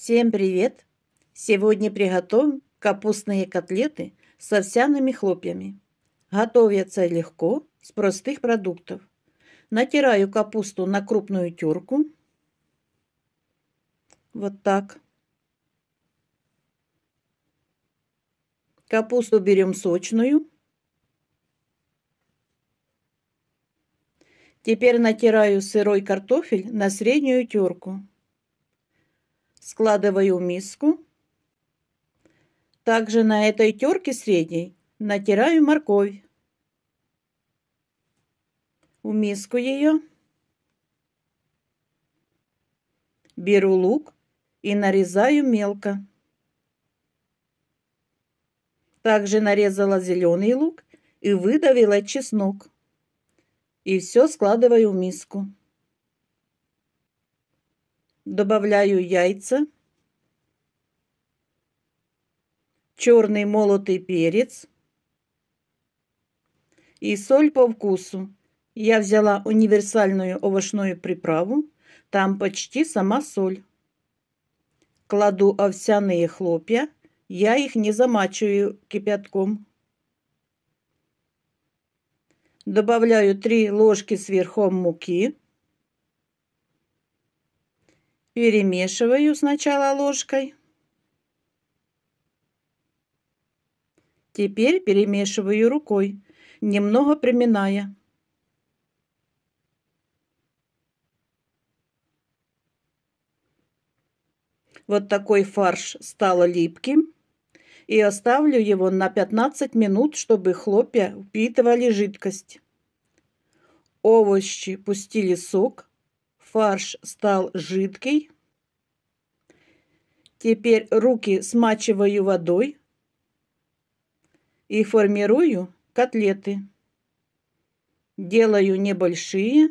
Всем привет! Сегодня приготовим капустные котлеты с овсяными хлопьями. Готовятся легко, с простых продуктов. Натираю капусту на крупную терку. Вот так. Капусту берем сочную. Теперь натираю сырой картофель на среднюю терку складываю в миску. Также на этой терке средней натираю морковь. В миску ее. Беру лук и нарезаю мелко. Также нарезала зеленый лук и выдавила чеснок. И все складываю в миску добавляю яйца, черный молотый перец и соль по вкусу. Я взяла универсальную овощную приправу, там почти сама соль. Кладу овсяные хлопья, я их не замачиваю кипятком. Добавляю 3 ложки сверху муки. Перемешиваю сначала ложкой. Теперь перемешиваю рукой, немного приминая. Вот такой фарш стал липким. И оставлю его на 15 минут, чтобы хлопья впитывали жидкость. Овощи пустили сок, фарш стал жидкий. Теперь руки смачиваю водой и формирую котлеты. Делаю небольшие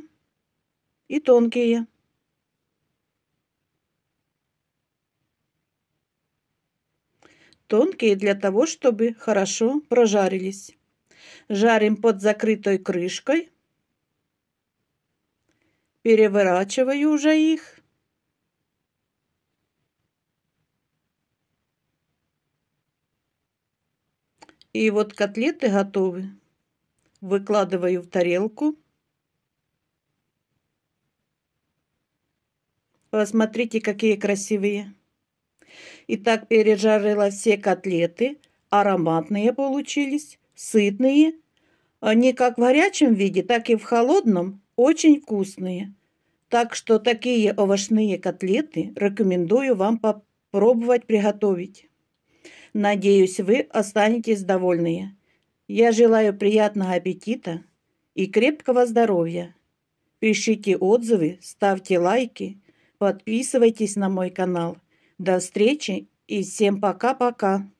и тонкие. Тонкие для того, чтобы хорошо прожарились. Жарим под закрытой крышкой Переворачиваю уже их. И вот котлеты готовы. Выкладываю в тарелку. Посмотрите, какие красивые. Итак, пережарила все котлеты. Ароматные получились, сытные. Они как в горячем виде, так и в холодном очень вкусные. Так что такие овощные котлеты рекомендую вам попробовать приготовить. Надеюсь, вы останетесь довольны. Я желаю приятного аппетита и крепкого здоровья. Пишите отзывы, ставьте лайки, подписывайтесь на мой канал. До встречи и всем пока-пока.